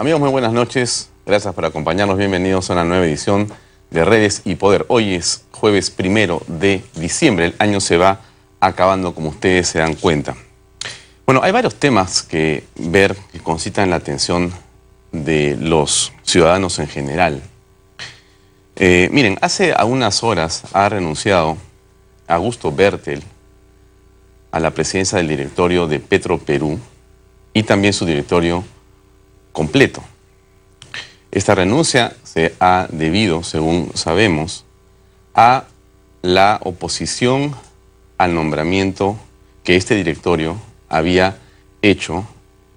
Amigos, muy buenas noches. Gracias por acompañarnos. Bienvenidos a una nueva edición de Redes y Poder. Hoy es jueves primero de diciembre. El año se va acabando, como ustedes se dan cuenta. Bueno, hay varios temas que ver que concitan la atención de los ciudadanos en general. Eh, miren, hace algunas horas ha renunciado Augusto Bertel a la presidencia del directorio de Petro Perú y también su directorio completo. Esta renuncia se ha debido, según sabemos, a la oposición al nombramiento que este directorio había hecho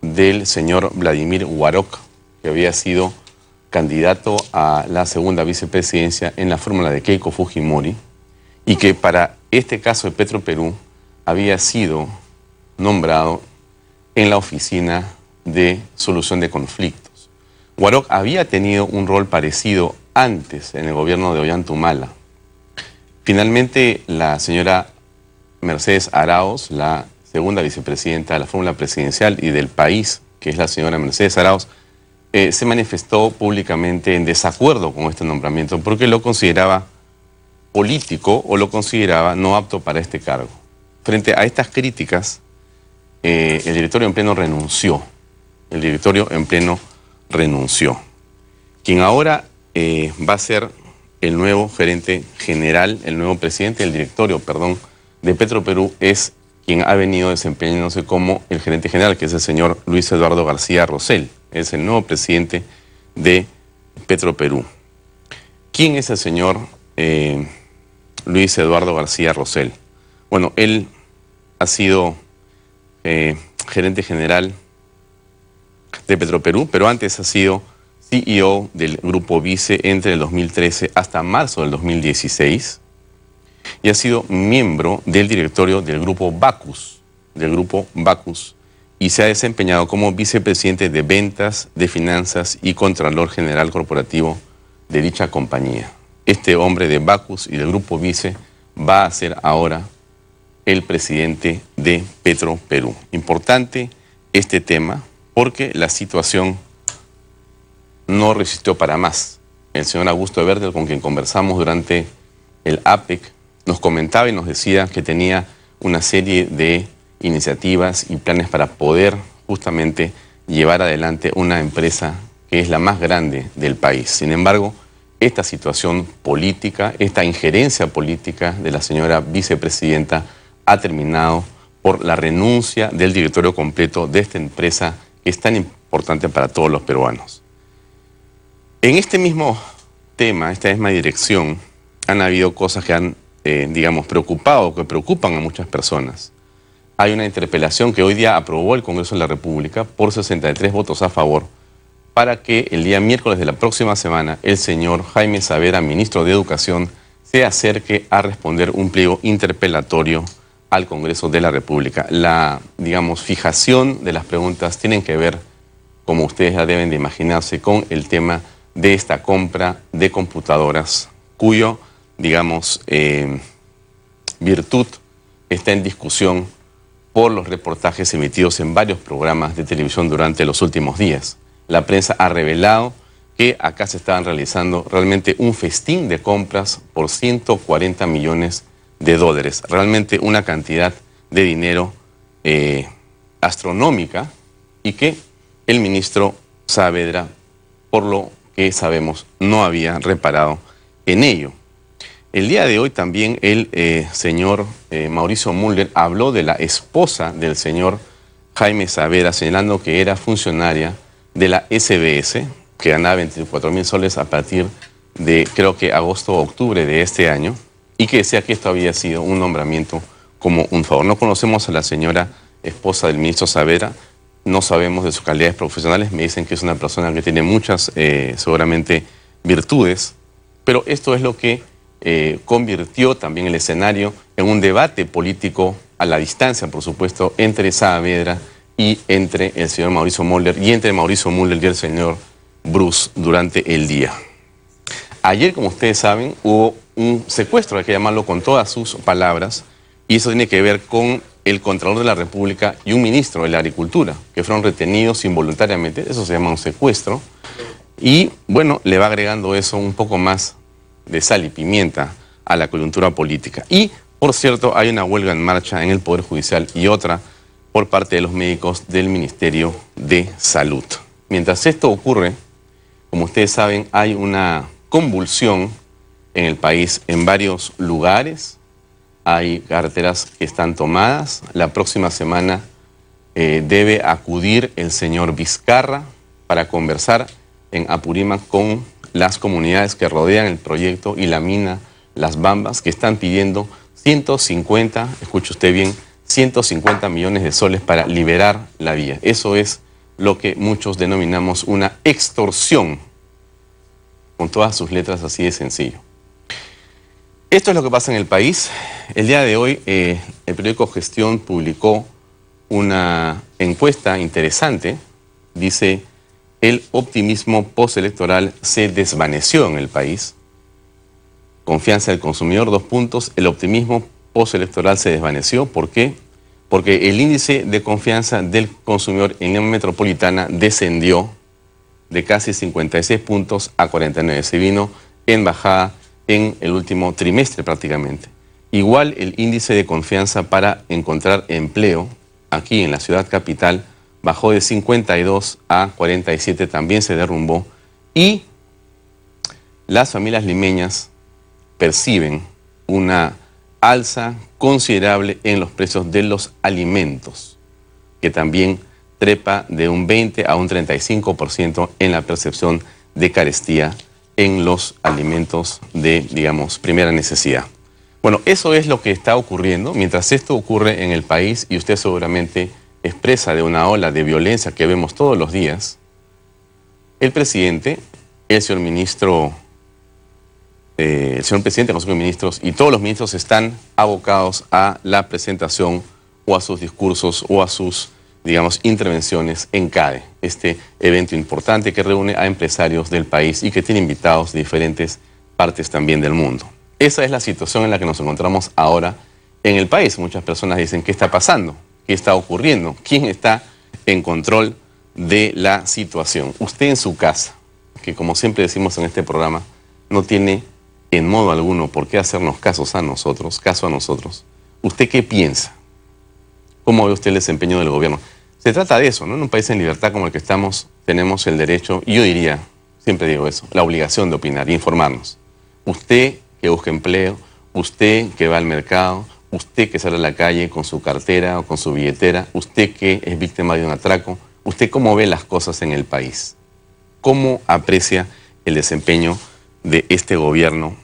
del señor Vladimir Warok, que había sido candidato a la segunda vicepresidencia en la fórmula de Keiko Fujimori, y que para este caso de Petro Perú había sido nombrado en la oficina de solución de conflictos. Guaroc había tenido un rol parecido antes en el gobierno de Ollantumala. Finalmente, la señora Mercedes Araos, la segunda vicepresidenta de la fórmula presidencial y del país, que es la señora Mercedes Araos, eh, se manifestó públicamente en desacuerdo con este nombramiento porque lo consideraba político o lo consideraba no apto para este cargo. Frente a estas críticas, eh, el directorio en pleno renunció el directorio en pleno renunció. Quien ahora eh, va a ser el nuevo gerente general, el nuevo presidente del directorio, perdón, de Perú, es quien ha venido desempeñándose como el gerente general, que es el señor Luis Eduardo García Rosell. Es el nuevo presidente de Perú. ¿Quién es el señor eh, Luis Eduardo García Rosell? Bueno, él ha sido eh, gerente general de Petroperú, pero antes ha sido CEO del Grupo Vice entre el 2013 hasta marzo del 2016 y ha sido miembro del directorio del Grupo Bacus, del Grupo Bacus, y se ha desempeñado como vicepresidente de ventas, de finanzas y contralor general corporativo de dicha compañía. Este hombre de Bacus y del Grupo Vice va a ser ahora el presidente de Petro Perú. Importante este tema porque la situación no resistió para más. El señor Augusto Verde, con quien conversamos durante el APEC, nos comentaba y nos decía que tenía una serie de iniciativas y planes para poder justamente llevar adelante una empresa que es la más grande del país. Sin embargo, esta situación política, esta injerencia política de la señora vicepresidenta ha terminado por la renuncia del directorio completo de esta empresa es tan importante para todos los peruanos. En este mismo tema, esta misma dirección, han habido cosas que han, eh, digamos, preocupado, que preocupan a muchas personas. Hay una interpelación que hoy día aprobó el Congreso de la República por 63 votos a favor para que el día miércoles de la próxima semana el señor Jaime Savera, ministro de Educación, se acerque a responder un pliego interpelatorio al Congreso de la República. La, digamos, fijación de las preguntas tienen que ver, como ustedes ya deben de imaginarse, con el tema de esta compra de computadoras, cuyo, digamos, eh, virtud está en discusión por los reportajes emitidos en varios programas de televisión durante los últimos días. La prensa ha revelado que acá se estaban realizando realmente un festín de compras por 140 millones de dólares. Realmente una cantidad de dinero eh, astronómica y que el ministro Saavedra, por lo que sabemos, no había reparado en ello. El día de hoy también el eh, señor eh, Mauricio Müller habló de la esposa del señor Jaime Saavedra, señalando que era funcionaria de la SBS, que ganaba 24 mil soles a partir de creo que agosto o octubre de este año, y que decía que esto había sido un nombramiento como un favor. No conocemos a la señora esposa del ministro Savera, no sabemos de sus calidades profesionales, me dicen que es una persona que tiene muchas, eh, seguramente, virtudes, pero esto es lo que eh, convirtió también el escenario en un debate político a la distancia, por supuesto, entre Saavedra y entre el señor Mauricio Muller y entre Mauricio Muller y el señor Bruce durante el día. Ayer, como ustedes saben, hubo un secuestro, hay que llamarlo con todas sus palabras, y eso tiene que ver con el Contralor de la República y un ministro de la Agricultura, que fueron retenidos involuntariamente, eso se llama un secuestro, y bueno, le va agregando eso un poco más de sal y pimienta a la coyuntura política. Y, por cierto, hay una huelga en marcha en el Poder Judicial y otra por parte de los médicos del Ministerio de Salud. Mientras esto ocurre, como ustedes saben, hay una convulsión en el país en varios lugares. Hay carteras que están tomadas. La próxima semana eh, debe acudir el señor Vizcarra para conversar en Apurímac con las comunidades que rodean el proyecto y la mina Las Bambas, que están pidiendo 150, escuche usted bien, 150 millones de soles para liberar la vía. Eso es lo que muchos denominamos una extorsión, con todas sus letras así de sencillo. Esto es lo que pasa en el país. El día de hoy eh, el periódico Gestión publicó una encuesta interesante. Dice, el optimismo postelectoral se desvaneció en el país. Confianza del consumidor, dos puntos. El optimismo postelectoral se desvaneció. ¿Por qué? Porque el índice de confianza del consumidor en la metropolitana descendió de casi 56 puntos a 49. Se vino en bajada en el último trimestre prácticamente. Igual el índice de confianza para encontrar empleo aquí en la ciudad capital bajó de 52 a 47, también se derrumbó. Y las familias limeñas perciben una alza considerable en los precios de los alimentos, que también trepa de un 20 a un 35% en la percepción de carestía en los alimentos de, digamos, primera necesidad. Bueno, eso es lo que está ocurriendo. Mientras esto ocurre en el país y usted seguramente expresa de una ola de violencia que vemos todos los días, el presidente, el señor ministro, eh, el señor presidente, los Ministros y todos los ministros están abocados a la presentación o a sus discursos o a sus digamos, intervenciones en CADE, este evento importante que reúne a empresarios del país y que tiene invitados de diferentes partes también del mundo. Esa es la situación en la que nos encontramos ahora en el país. Muchas personas dicen, ¿qué está pasando? ¿Qué está ocurriendo? ¿Quién está en control de la situación? Usted en su casa, que como siempre decimos en este programa, no tiene en modo alguno por qué hacernos casos a nosotros, caso a nosotros. ¿Usted qué piensa? ¿Cómo ve usted el desempeño del gobierno? Se trata de eso, ¿no? En un país en libertad como el que estamos, tenemos el derecho, y yo diría, siempre digo eso, la obligación de opinar y informarnos. Usted que busca empleo, usted que va al mercado, usted que sale a la calle con su cartera o con su billetera, usted que es víctima de un atraco, usted cómo ve las cosas en el país, cómo aprecia el desempeño de este gobierno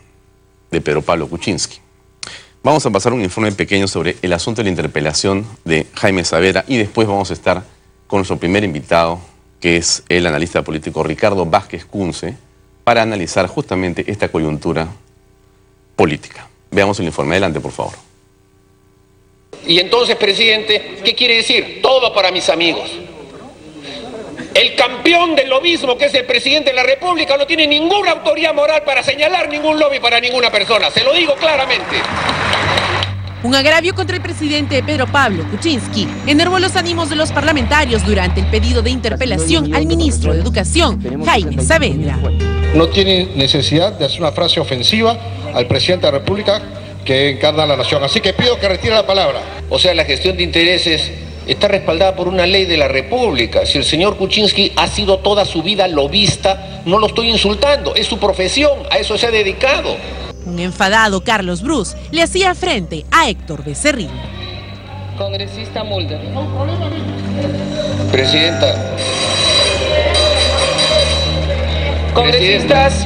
de Pedro Pablo Kuczynski. Vamos a pasar un informe pequeño sobre el asunto de la interpelación de Jaime Savera y después vamos a estar con nuestro primer invitado, que es el analista político Ricardo Vázquez Cunce, para analizar justamente esta coyuntura política. Veamos el informe. Adelante, por favor. Y entonces, presidente, ¿qué quiere decir? Todo para mis amigos. El campeón del lobismo, que es el presidente de la República, no tiene ninguna autoridad moral para señalar ningún lobby para ninguna persona. Se lo digo claramente. Un agravio contra el presidente Pedro Pablo Kuczynski enervó los ánimos de los parlamentarios durante el pedido de interpelación al ministro de Educación, Jaime Saavedra. No tiene necesidad de hacer una frase ofensiva al presidente de la República que encarna a la nación. Así que pido que retire la palabra. O sea, la gestión de intereses está respaldada por una ley de la República. Si el señor Kuczynski ha sido toda su vida lobista, no lo estoy insultando, es su profesión, a eso se ha dedicado. Un enfadado Carlos Bruce le hacía frente a Héctor Becerril. Congresista Mulder. Presidenta. Congresistas,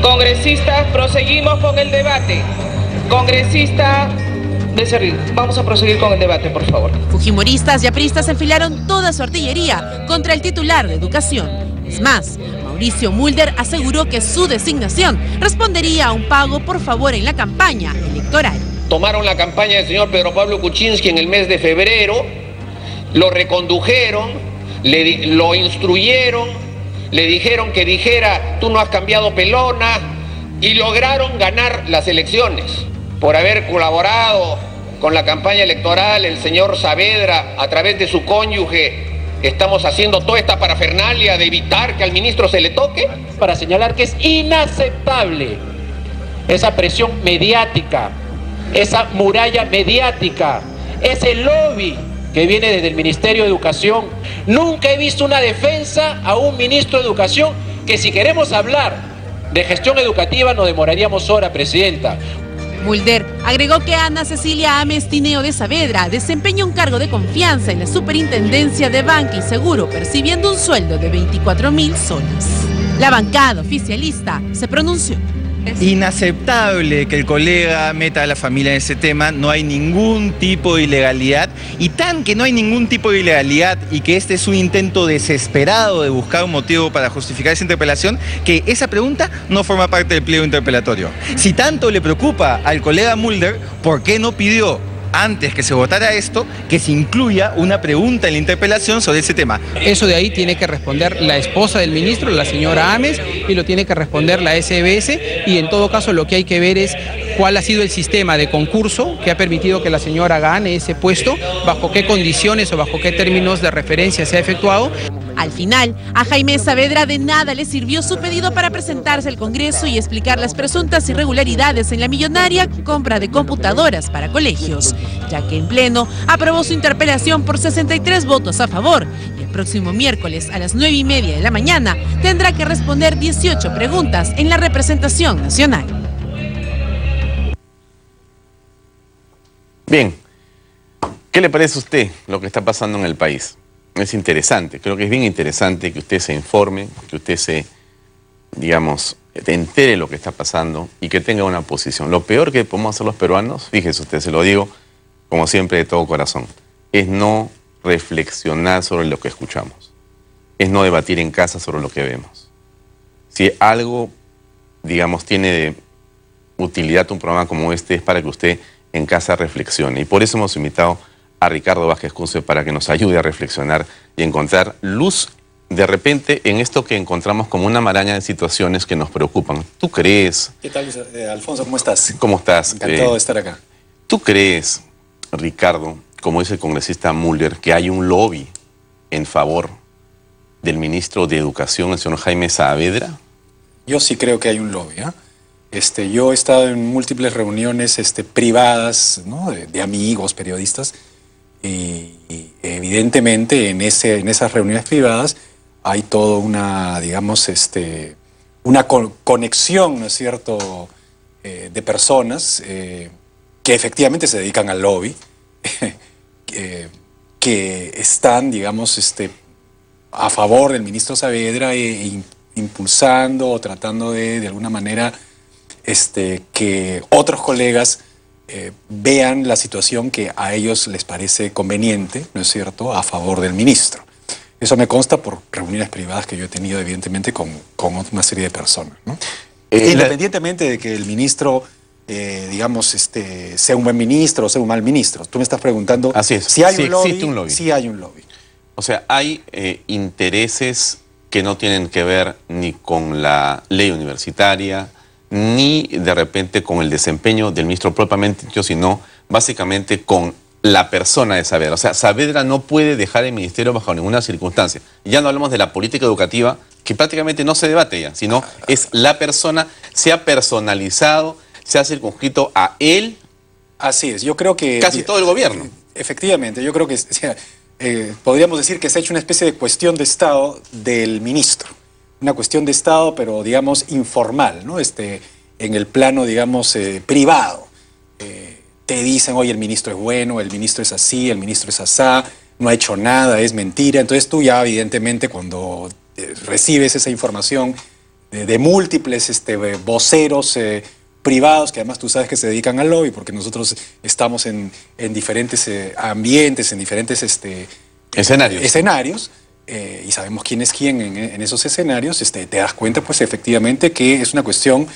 congresistas, proseguimos con el debate. Congresista vamos a proseguir con el debate, por favor. Fujimoristas y apristas enfilaron toda su artillería contra el titular de educación. Es más, Mauricio Mulder aseguró que su designación respondería a un pago por favor en la campaña electoral. Tomaron la campaña del señor Pedro Pablo Kuczynski en el mes de febrero, lo recondujeron, le, lo instruyeron, le dijeron que dijera, tú no has cambiado pelona, y lograron ganar las elecciones por haber colaborado con la campaña electoral, el señor Saavedra, a través de su cónyuge, estamos haciendo toda esta parafernalia de evitar que al ministro se le toque? Para señalar que es inaceptable esa presión mediática, esa muralla mediática, ese lobby que viene desde el Ministerio de Educación. Nunca he visto una defensa a un ministro de Educación que si queremos hablar de gestión educativa nos demoraríamos hora, Presidenta. Mulder agregó que Ana Cecilia Amestineo de Saavedra desempeñó un cargo de confianza en la superintendencia de Banca y Seguro, percibiendo un sueldo de 24 mil soles. La bancada oficialista se pronunció. Inaceptable que el colega meta a la familia en ese tema, no hay ningún tipo de ilegalidad y tan que no hay ningún tipo de ilegalidad y que este es un intento desesperado de buscar un motivo para justificar esa interpelación, que esa pregunta no forma parte del pliego interpelatorio. Si tanto le preocupa al colega Mulder, ¿por qué no pidió antes que se votara esto, que se incluya una pregunta en la interpelación sobre ese tema. Eso de ahí tiene que responder la esposa del ministro, la señora Ames, y lo tiene que responder la SBS, y en todo caso lo que hay que ver es cuál ha sido el sistema de concurso que ha permitido que la señora gane ese puesto, bajo qué condiciones o bajo qué términos de referencia se ha efectuado. Al final, a Jaime Saavedra de nada le sirvió su pedido para presentarse al Congreso y explicar las presuntas irregularidades en la millonaria compra de computadoras para colegios ya que en pleno aprobó su interpelación por 63 votos a favor y el próximo miércoles a las 9 y media de la mañana tendrá que responder 18 preguntas en la representación nacional. Bien, ¿qué le parece a usted lo que está pasando en el país? Es interesante, creo que es bien interesante que usted se informe, que usted se, digamos, te entere lo que está pasando y que tenga una posición. Lo peor que podemos hacer los peruanos, fíjese usted, se lo digo, como siempre de todo corazón, es no reflexionar sobre lo que escuchamos, es no debatir en casa sobre lo que vemos. Si algo, digamos, tiene de utilidad un programa como este, es para que usted en casa reflexione. Y por eso hemos invitado a Ricardo Vázquez Cunce para que nos ayude a reflexionar y encontrar luz de repente en esto que encontramos como una maraña de situaciones que nos preocupan. ¿Tú crees? ¿Qué tal, eh, Alfonso? ¿Cómo estás? ¿Cómo estás? Encantado eh, de estar acá. ¿Tú crees Ricardo, como dice el congresista Muller, que hay un lobby en favor del ministro de Educación, el señor Jaime Saavedra? Yo sí creo que hay un lobby. ¿ah? Este, yo he estado en múltiples reuniones este, privadas ¿no? de, amigos, periodistas, y, evidentemente en, ese, en esas reuniones privadas hay toda una, digamos, este, una conexión, ¿no es cierto?, eh, de personas. Eh, que efectivamente se dedican al lobby, que están, digamos, este, a favor del ministro Saavedra e, impulsando o tratando de, de alguna manera, este, que otros colegas eh, vean la situación que a ellos les parece conveniente, ¿no es cierto?, a favor del ministro. Eso me consta por reuniones privadas que yo he tenido, evidentemente, con, una serie de personas. Eh, Independientemente de que el ministro eh, digamos, este, sea un buen ministro o sea un mal ministro. Tú me estás preguntando si hay un, lobby, Si hay un lobby. O sea, hay eh, intereses que no tienen que ver ni con la ley universitaria, ni de repente con el desempeño del ministro propiamente dicho, sino básicamente con la persona de Saavedra. O sea, Saavedra no puede dejar el ministerio bajo ninguna circunstancia. Ya no hablamos de la política educativa, que prácticamente no se debate ya, sino ah. es la persona, se ha personalizado se ha circunscrito a él. Así es, yo creo que... Casi todo el gobierno. Efectivamente, yo creo que eh, podríamos decir que se ha hecho una especie de cuestión de Estado del ministro. Una cuestión de Estado, pero digamos informal, ¿no? Este, en el plano, digamos, eh, privado. Eh, te dicen, oye, el ministro es bueno, el ministro es así, el ministro es asá, no ha hecho nada, es mentira. Entonces tú ya, evidentemente, cuando recibes esa información de, múltiples este, voceros, privados que además tú sabes que se dedican al lobby, porque nosotros estamos en, diferentes eh, ambientes, en diferentes este, escenarios. Eh, y sabemos quién es quién en, esos escenarios, este, te das cuenta pues efectivamente que es una cuestión,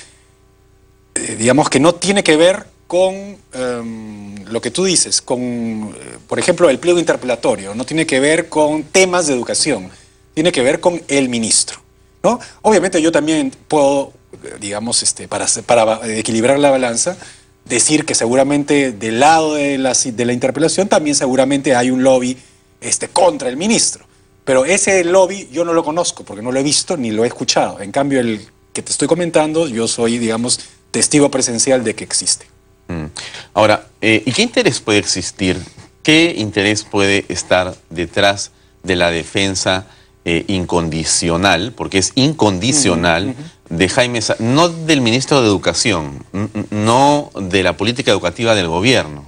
eh, digamos, que no tiene que ver con em, lo que tú dices, con, por ejemplo, el pliego interpelatorio, no tiene que ver con temas de educación, tiene que ver con el ministro. ¿no? Obviamente yo también puedo digamos, este, para, para equilibrar la balanza, decir que seguramente del lado de la, de la interpelación también seguramente hay un lobby este, contra el ministro. Pero ese lobby yo no lo conozco porque no lo he visto ni lo he escuchado. En cambio, el que te estoy comentando, yo soy, digamos, testigo presencial de que existe. Mm. Ahora, eh, ¿y qué interés puede existir? ¿Qué interés puede estar detrás de la defensa eh, incondicional, porque es incondicional, de Jaime no del ministro de Educación, no de la política educativa del gobierno,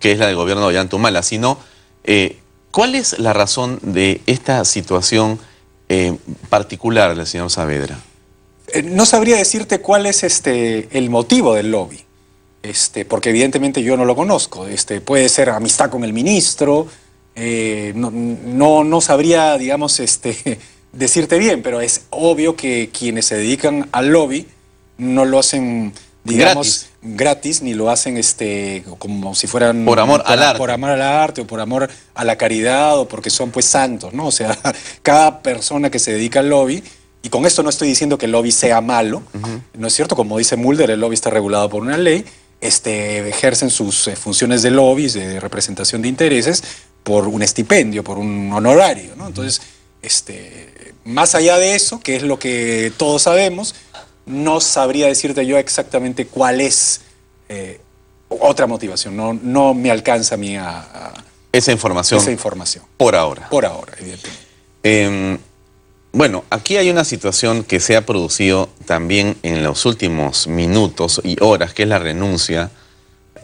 que es la del gobierno de Mala, sino eh, cuál es la razón de esta situación eh, particular del señor Saavedra. No sabría decirte cuál es este, el motivo del lobby, este, porque evidentemente yo no lo conozco. Este, puede ser amistad con el ministro, eh, no, no, sabría, digamos, este, decirte bien, pero es obvio que quienes se dedican al lobby no lo hacen, digamos, gratis, ni lo hacen este, como si fueran... Por amor al arte. Por amor al arte o por amor a la caridad o porque son pues santos, ¿no? O sea, cada persona que se dedica al lobby... Y con esto no estoy diciendo que el lobby sea malo, ¿no es cierto? Como dice Mulder, el lobby está regulado por una ley, este, ejercen sus eh, funciones de lobby, de representación de intereses, por un estipendio, por un honorario. ¿no? Entonces, este, más allá de eso, que es lo que todos sabemos, no sabría decirte yo exactamente cuál es eh, otra motivación. No, no me alcanza a mí a, esa, información esa información. Por ahora. Por ahora, evidentemente. Em, bueno, aquí hay una situación que se ha producido también en los últimos minutos y horas, que es la renuncia,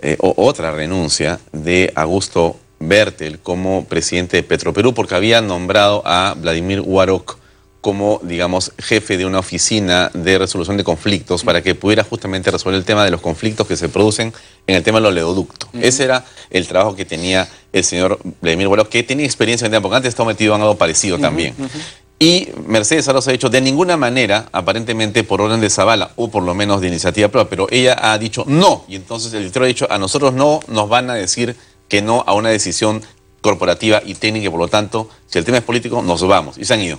eh, o otra renuncia, de Augusto Bertel como presidente de Petroperú porque había nombrado a Vladimir Warok como, digamos, jefe de una oficina de resolución de conflictos para que pudiera justamente resolver el tema de los conflictos que se producen en el tema del oleoducto. Ese era el trabajo que tenía el señor Vladimir Warok, que tenía experiencia en el tema, porque antes estaba metido en algo parecido también. Y Mercedes Aros ha dicho, de ninguna manera, aparentemente por orden de Zavala, o por lo menos de iniciativa propia, pero ella ha dicho no. Y entonces el director ha dicho, a nosotros no nos van a decir que no a una decisión corporativa y técnica, por lo tanto, si el tema es político, nos vamos. Y se han ido.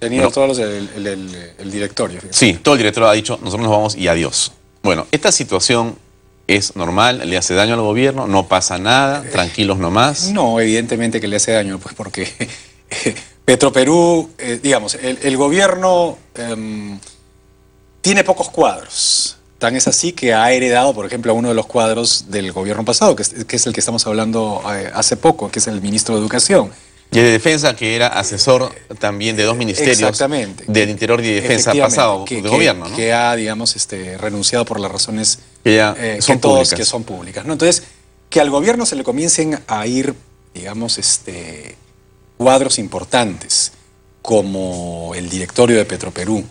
Se han ido todos los, el, directorio. Sí, todo el directorio ha dicho, nosotros nos vamos y adiós. Bueno, esta situación es normal, le hace daño al gobierno, no pasa nada, eh, tranquilos nomás. No, evidentemente que le hace daño, pues porque eh, Petro Perú, eh, digamos, el, gobierno em, tiene pocos cuadros Tan es así que ha heredado, por ejemplo, uno de los cuadros del gobierno pasado, que es, el que estamos hablando eh, hace poco, que es el ministro de Educación. Y de Defensa, que era asesor también de dos ministerios del Interior y de Defensa pasado que, gobierno. Que ha, digamos, este, renunciado por las razones que, eh, son, todos públicas. que son públicas. Entonces, que al gobierno se le comiencen a ir, digamos, este, cuadros importantes, como el directorio de Petroperú,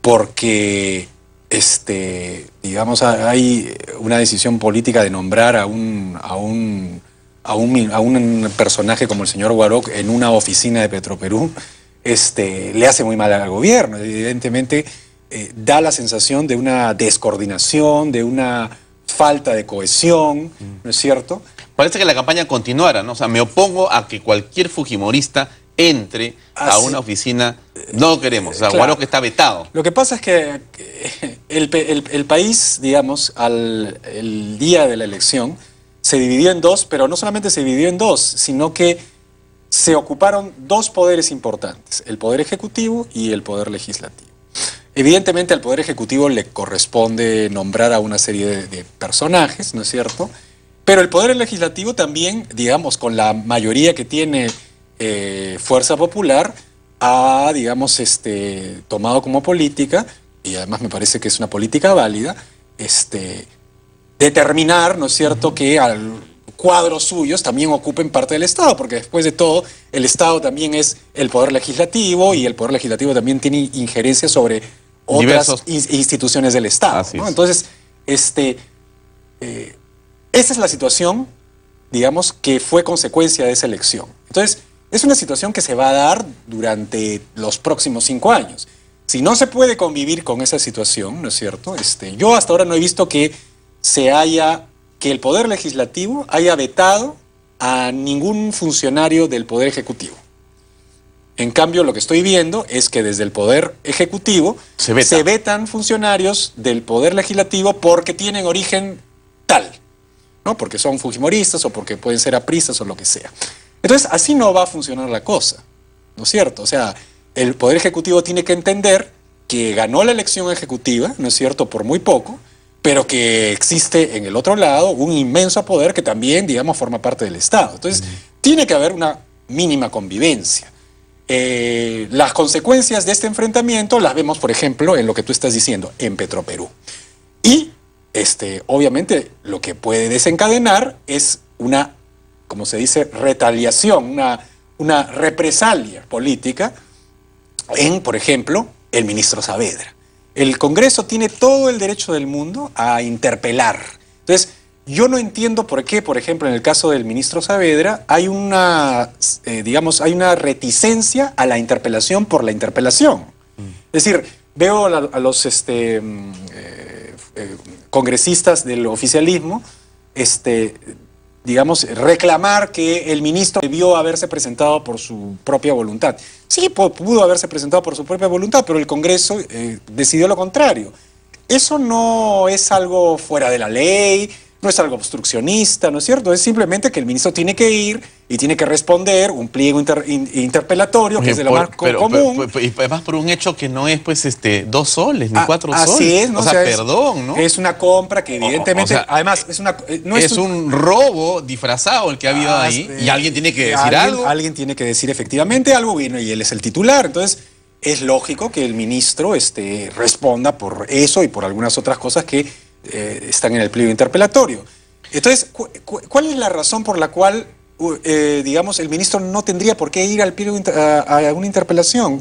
porque este, digamos, hay una decisión política de nombrar a un, a un, a un, a un personaje como el señor Guaroc en una oficina de Petroperú, este, le hace muy mal al gobierno. Evidentemente, eh, da la sensación de una descoordinación, de una falta de cohesión, mm. ¿no es cierto? Parece que la campaña continuará, ¿no? O sea, me opongo a que cualquier fujimorista entre a una oficina no queremos, o sea, está vetado. Lo que pasa es que eh, el, país, digamos, al día de la elección, se dividió en dos, pero no solamente se dividió en dos, sino que se ocuparon dos poderes importantes, el poder ejecutivo y el poder legislativo. Evidentemente al poder ejecutivo le corresponde nombrar a una serie de, personajes, ¿no es cierto? Pero el poder legislativo también, digamos, con la mayoría que tiene eh, Fuerza Popular, ha, digamos, este, tomado como política, y además me parece que es una política válida, este, determinar, ¿no es cierto?, que al cuadros suyos también ocupen parte del Estado, porque después de todo, el Estado también es el poder legislativo y el poder legislativo también tiene injerencia sobre otras instituciones del Estado. Entonces, este, eh, esa es la situación, digamos, que fue consecuencia de esa elección. Entonces, es una situación que se va a dar durante los próximos cinco años. Si no se puede convivir con esa situación, ¿no es cierto? Este, yo hasta ahora no he visto que se haya, que el Poder Legislativo haya vetado a ningún funcionario del Poder Ejecutivo. En cambio, lo que estoy viendo es que desde el Poder Ejecutivo se, vetan funcionarios del Poder Legislativo porque tienen origen tal, ¿no? Porque son fujimoristas o porque pueden ser apristas o lo que sea. Entonces, así no va a funcionar la cosa, ¿no es cierto? O sea, el Poder Ejecutivo tiene que entender que ganó la elección ejecutiva, ¿no es cierto?, por muy poco, pero que existe en el otro lado un inmenso poder que también, digamos, forma parte del Estado. Entonces, tiene que haber una mínima convivencia. Eh, las consecuencias de este enfrentamiento las vemos, por ejemplo, en lo que tú estás diciendo, en Petroperú. Y, este, obviamente, lo que puede desencadenar es una como se dice, retaliación, una, una represalia política en, por ejemplo, el ministro Saavedra. El Congreso tiene todo el derecho del mundo a interpelar. Entonces, yo no entiendo por qué, por ejemplo, en el caso del ministro Saavedra, hay una, eh, digamos, hay una reticencia a la interpelación por la interpelación. Es decir, veo a, los este, mm, eh, eh, congresistas del oficialismo este, digamos, reclamar que el ministro debió haberse presentado por su propia voluntad. Sí, pudo haberse presentado por su propia voluntad, pero el Congreso eh, decidió lo contrario. Eso no es algo fuera de la ley, no es algo obstruccionista, ¿no es cierto? Es simplemente que el ministro tiene que ir y tiene que responder un pliego interpelatorio, que es de lo más común. y además por un hecho que no es, pues, este, dos soles, ni ah, cuatro soles. Así es, ¿no? O sea, perdón, ¿no? Es una compra que evidentemente, además, es una... Eh, es, un, robo disfrazado el que ha habido ahí, y alguien tiene que decir algo. Alguien tiene que decir efectivamente algo, y él es el titular, entonces es lógico que el ministro este, responda por eso y por algunas otras cosas que eh, están en el pliego interpelatorio. Entonces, ¿cuál es la razón por la cual, eh, digamos, el ministro no tendría por qué ir al pliego a, una interpelación?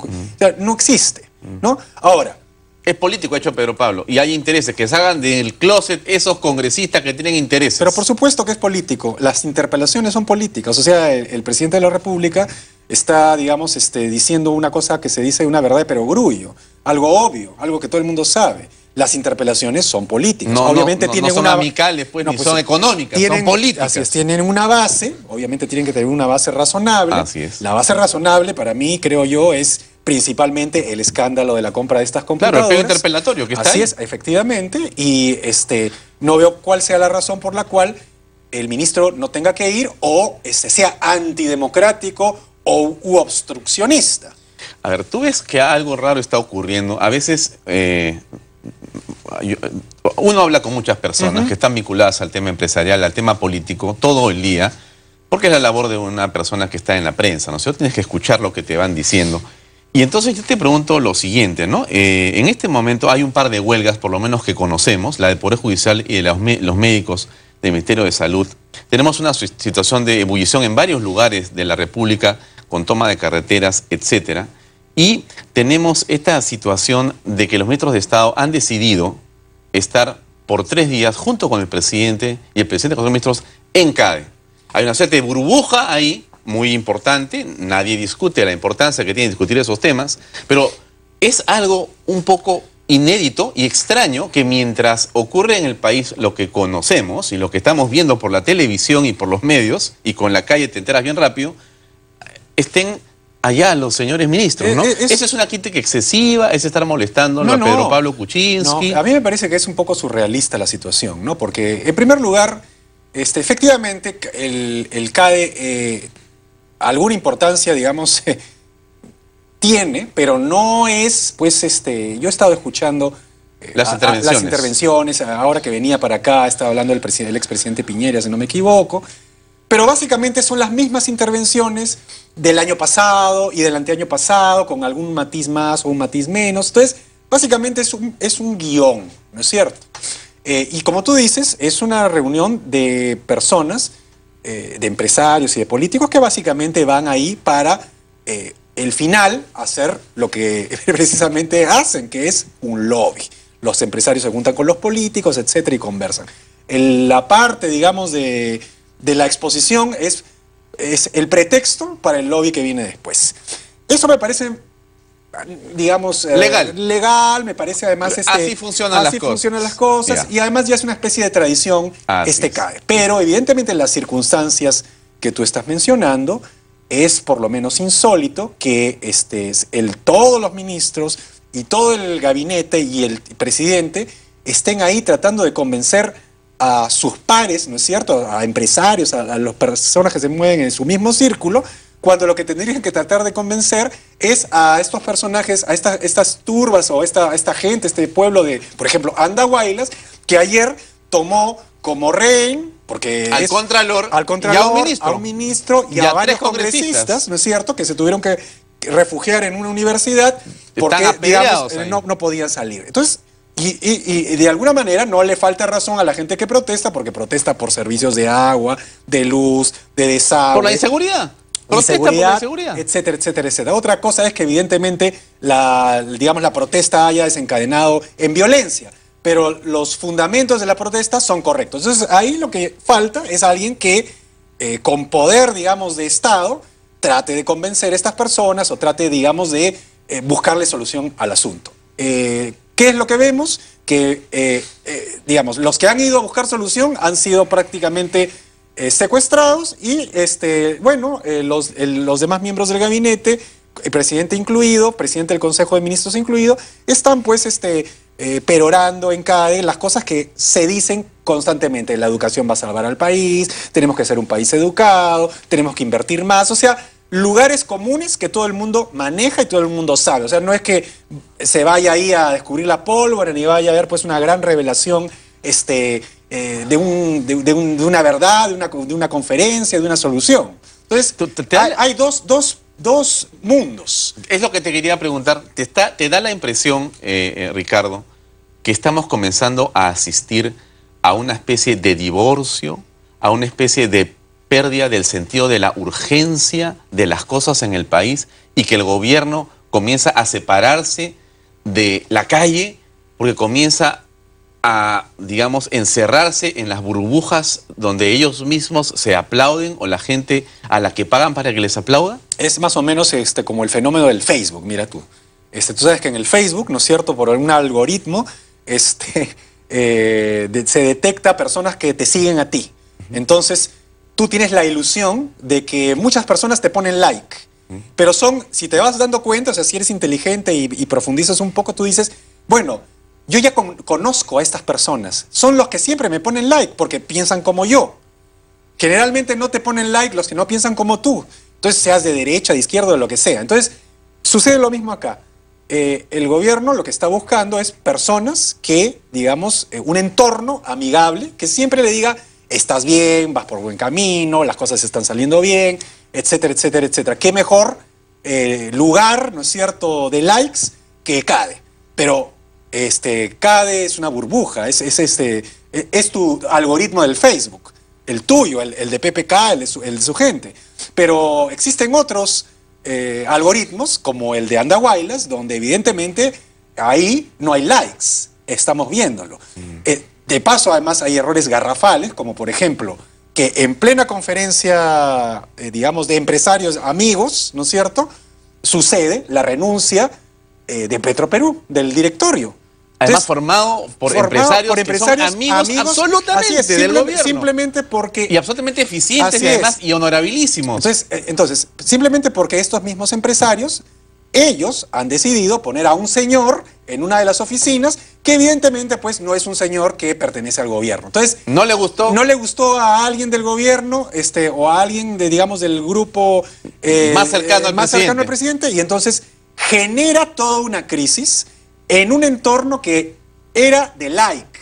no existe, ¿no? Ahora, es político hecho Pedro Pablo y hay intereses que salgan del closet esos congresistas que tienen intereses. Pero por supuesto que es político, las interpelaciones son políticas, o sea, el, presidente de la República está, digamos, este, diciendo una cosa que se dice una verdad pero perogrullo, algo obvio, algo que todo el mundo sabe las interpelaciones son políticas. No, obviamente no, tienen son amicales, pues, pues, son económicas, son políticas. Así es, tienen una base, obviamente tienen que tener una base razonable. Así es. La base razonable para mí, creo yo, es principalmente el escándalo de la compra de estas computadoras. Claro, el interpelatorio que está Así es, efectivamente, y este no veo cuál sea la razón por la cual el ministro no tenga que ir o este, sea antidemocrático o u obstruccionista. A ver, tú ves que algo raro está ocurriendo. A veces eh, uno habla con muchas personas que están vinculadas al tema empresarial, al tema político, todo el día, porque es la labor de una persona que está en la prensa, ¿no? sé, tienes que escuchar lo que te van diciendo. Y entonces yo te pregunto lo siguiente, ¿no? Eh, en este momento hay un par de huelgas, por lo menos que conocemos, la del Poder Judicial y de los, los médicos del Ministerio de Salud. Tenemos una situación de ebullición en varios lugares de la República con toma de carreteras, etcétera. Y tenemos esta situación de que los ministros de Estado han decidido estar por tres días junto con el presidente y el presidente con los ministros en CADE. Hay una suerte de burbuja ahí, muy importante, nadie discute la importancia que tiene discutir esos temas, pero es algo un poco inédito y extraño que mientras ocurre en el país lo que conocemos y lo que estamos viendo por la televisión y por los medios y con la calle te enteras bien rápido, estén allá los señores ministros, eh, ¿no? Eh, Esa es una crítica excesiva, es estar molestando a Pedro Pablo Kuczynski. a mí me parece que es un poco surrealista la situación, ¿no? Porque, en primer lugar, este, efectivamente, el, el CADE eh, alguna importancia, digamos, tiene, pero no es, pues, este, yo he estado escuchando... las, intervenciones. ahora que venía para acá, estaba hablando el del expresidente Piñera, si no me equivoco, pero básicamente son las mismas intervenciones del año pasado y del anteaño pasado, con algún matiz más o un matiz menos. Entonces, básicamente es un, es un guión, ¿no es cierto? Eh, y como tú dices, es una reunión de personas, eh, de empresarios y de políticos que básicamente van ahí para eh, el final hacer lo que precisamente hacen, que es un lobby. Los empresarios se juntan con los políticos, etcétera, y conversan. En la parte, digamos, de de la exposición es, es el pretexto para el lobby que viene después. Eso me parece digamos eh, legal legal me parece además así este, funcionan así las funcionan cosas, las cosas y además ya es una especie de tradición este cae pero evidentemente en las circunstancias que tú estás mencionando es por lo menos insólito que este el todos los ministros y todo el gabinete y el presidente estén ahí tratando de convencer a sus pares, ¿no es cierto?, a empresarios, a, las personas que se mueven en su mismo círculo, cuando lo que tendrían que tratar de convencer es a estos personajes, a estas turbas o esta, esta gente, este pueblo de, por ejemplo, Andahuaylas, que ayer tomó como rey, porque al contralor, al contralor, y a un ministro, y, a, varios congresistas. ¿no es cierto?, que se tuvieron que refugiar en una universidad porque eh, no, no podían salir. Entonces, y, de alguna manera no le falta razón a la gente que protesta, porque protesta por servicios de agua, de luz, de desagüe. Por la inseguridad. Protesta por la inseguridad. Etcétera, etcétera, etcétera. Otra cosa es que evidentemente la, digamos, la protesta haya desencadenado en violencia, pero los fundamentos de la protesta son correctos. Entonces ahí lo que falta es alguien que eh, con poder, digamos, de Estado, trate de convencer a estas personas o trate, digamos, de eh, buscarle solución al asunto. Eh, ¿Qué es lo que vemos? Que, eh, eh, digamos, los que han ido a buscar solución han sido prácticamente eh, secuestrados y, este, bueno, los, demás miembros del gabinete, el presidente incluido, presidente del Consejo de Ministros incluido, están pues este, perorando en CADE las cosas que se dicen constantemente. La educación va a salvar al país, tenemos que ser un país educado, tenemos que invertir más. O sea, lugares comunes que todo el mundo maneja y todo el mundo sabe. O sea, no es que se vaya ahí a descubrir la pólvora ni vaya a haber pues una gran revelación este, eh, de, de, una verdad, de una, conferencia, de una solución. Entonces, hay, dos, mundos. Es lo que te quería preguntar. ¿Te, está, te da la impresión, eh, eh, Ricardo, que estamos comenzando a asistir a una especie de divorcio, a una especie de pérdida del sentido de la urgencia de las cosas en el país y que el gobierno comienza a separarse de la calle porque comienza a, digamos, encerrarse en las burbujas donde ellos mismos se aplauden o la gente a la que pagan para que les aplauda? Es más o menos este, como el fenómeno del Facebook, mira tú. Este, tú sabes que en el Facebook, ¿no es cierto?, por algún algoritmo, este, eh, se detecta personas que te siguen a ti. Entonces, tú tienes la ilusión de que muchas personas te ponen like. Pero son, si te vas dando cuenta, o sea, si eres inteligente y, profundizas un poco, tú dices, bueno, yo ya conozco a estas personas. Son los que siempre me ponen like porque piensan como yo. Generalmente no te ponen like los que no piensan como tú. Entonces, seas de derecha, de izquierda, de lo que sea. Entonces, sucede lo mismo acá. Eh, el gobierno lo que está buscando es personas que, digamos, eh, un entorno amigable, que siempre le diga, estás bien, vas por buen camino, las cosas están saliendo bien, etcétera, etcétera, etcétera. ¿Qué mejor eh, lugar, ¿no es cierto?, de likes que CADE. Pero este, CADE es una burbuja, es, este, e, es tu algoritmo del Facebook, el tuyo, el, de PPK, el de, su, gente. Pero existen otros eh, algoritmos, como el de Andahuaylas, donde evidentemente ahí no hay likes, estamos viéndolo. Mm. Eh, de paso, además, hay errores garrafales, como por ejemplo, que en plena conferencia, eh, digamos, de empresarios amigos, ¿no es cierto?, sucede la renuncia eh, de Petro Perú, del directorio. Además formado por empresarios, amigos, absolutamente del gobierno. Simplemente porque... Y absolutamente eficientes y además y honorabilísimos. Entonces, eh, entonces, simplemente porque estos mismos empresarios, ellos han decidido poner a un señor en una de las oficinas que evidentemente pues no es un señor que pertenece al gobierno. Entonces, no le gustó. No le gustó a alguien del gobierno este, o a alguien de, digamos, del grupo eh, eh, más, cercano al, más cercano presidente y entonces genera toda una crisis en un entorno que era de like,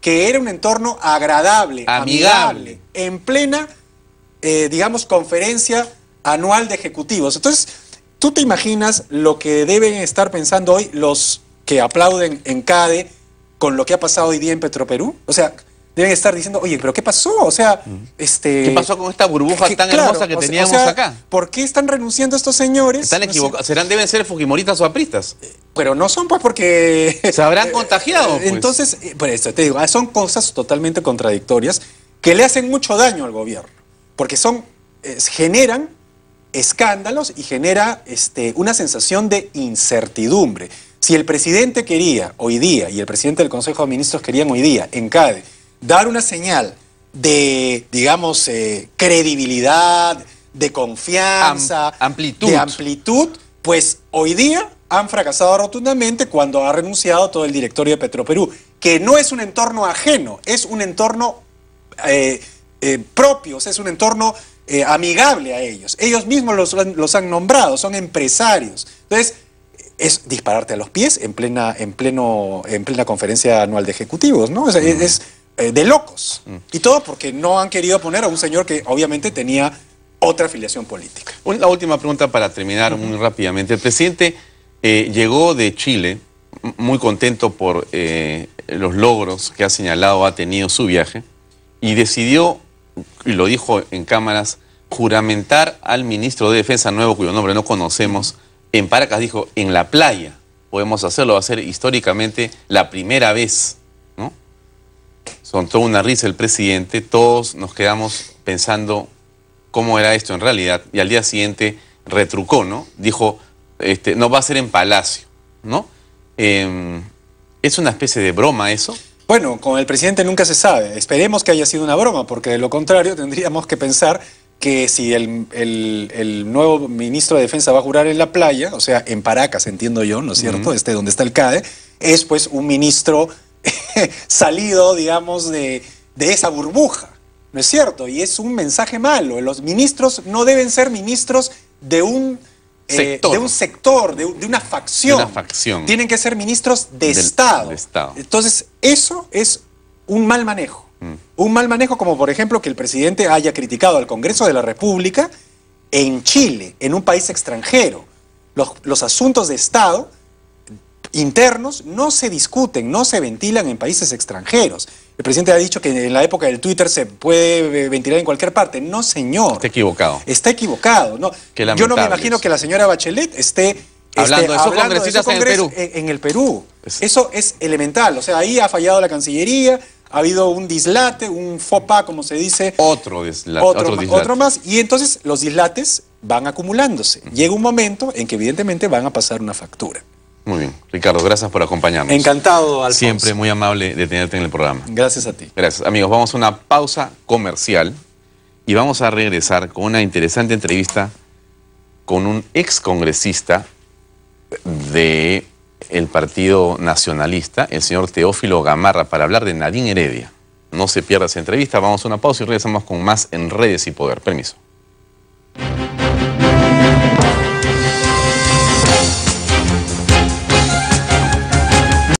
que era un entorno agradable, amigable, en plena, eh, digamos, conferencia anual de ejecutivos. Entonces, tú te imaginas lo que deben estar pensando hoy los que aplauden en CADE con lo que ha pasado hoy día en Petroperú? O sea, deben estar diciendo, oye, pero ¿qué pasó? O sea, este... ¿Qué pasó con esta burbuja tan hermosa que teníamos acá? ¿Por qué están renunciando estos señores? Están equivocados. Serán, deben ser fujimoritas o apristas. Eh, pero no son, pues, porque... Se habrán contagiado. Pues. Entonces, eh, por eso te digo, ah, son cosas totalmente contradictorias que le hacen mucho daño al gobierno, porque son, generan escándalos y genera este, una sensación de incertidumbre. Si el presidente quería hoy día, y el presidente del Consejo de Ministros querían hoy día, en CADE, dar una señal de, digamos, eh, credibilidad, de confianza, amplitud. de amplitud, pues hoy día han fracasado rotundamente cuando ha renunciado todo el directorio de Petroperú, que no es un entorno ajeno, es un entorno eh, eh, propio, es un entorno amigable a ellos. Ellos mismos los, los han nombrado, son empresarios. Entonces, es dispararte a los pies en plena, en pleno, en plena conferencia anual de ejecutivos, ¿no? es, eh, de locos. Mm. Y todo porque no han querido poner a un señor que obviamente tenía otra afiliación política. la última pregunta para terminar muy rápidamente. El presidente eh, llegó de Chile muy contento por eh, los logros que ha señalado, ha tenido su viaje, y decidió, y lo dijo en cámaras, juramentar al ministro de Defensa nuevo, cuyo nombre no conocemos, en Paracas dijo, en la playa podemos hacerlo, va a ser históricamente la primera vez, ¿no? Sontó una risa el presidente, todos nos quedamos pensando cómo era esto en realidad, y al día siguiente retrucó, ¿no? Dijo, este, no va a ser en Palacio, ¿no? Em, ¿Es una especie de broma eso? Bueno, con el presidente nunca se sabe. Esperemos que haya sido una broma, porque de lo contrario tendríamos que pensar que si el, nuevo ministro de Defensa va a jurar en la playa, o sea, en Paracas, entiendo yo, ¿no es cierto? Este, donde está el CADE, es pues un ministro salido, digamos, de, de esa burbuja, ¿no es cierto? Y es un mensaje malo. Los ministros no deben ser ministros de un eh, sector, de, un sector de, una facción. facción. Tienen que ser ministros de Estado. Entonces, eso es un mal manejo. Mm. Un mal manejo como por ejemplo que el presidente haya criticado al Congreso de la República en Chile, en un país extranjero. Los, asuntos de Estado internos no se discuten, no se ventilan en países extranjeros. El presidente ha dicho que en la época del Twitter se puede eh, ventilar en cualquier parte. No, señor. Está equivocado. Está equivocado. No. Yo no me imagino que la señora Bachelet esté este, hablando, de, en el Perú. en el Perú. Eso es elemental. O sea, ahí ha fallado la Cancillería, ha habido un dislate, un fopa, como se dice. Otro dislate. Otro, más. Y entonces los dislates van acumulándose. Llega un momento en que evidentemente van a pasar una factura. Muy bien. Ricardo, gracias por acompañarnos. Encantado, Alfonso. Siempre muy amable de tenerte en el programa. Gracias a ti. Gracias. Amigos, vamos a una pausa comercial y vamos a regresar con una interesante entrevista con un ex congresista de el Partido Nacionalista, el señor Teófilo Gamarra, para hablar de Nadine Heredia. No se pierda esa entrevista, vamos a una pausa y regresamos con más en redes y poder. Permiso.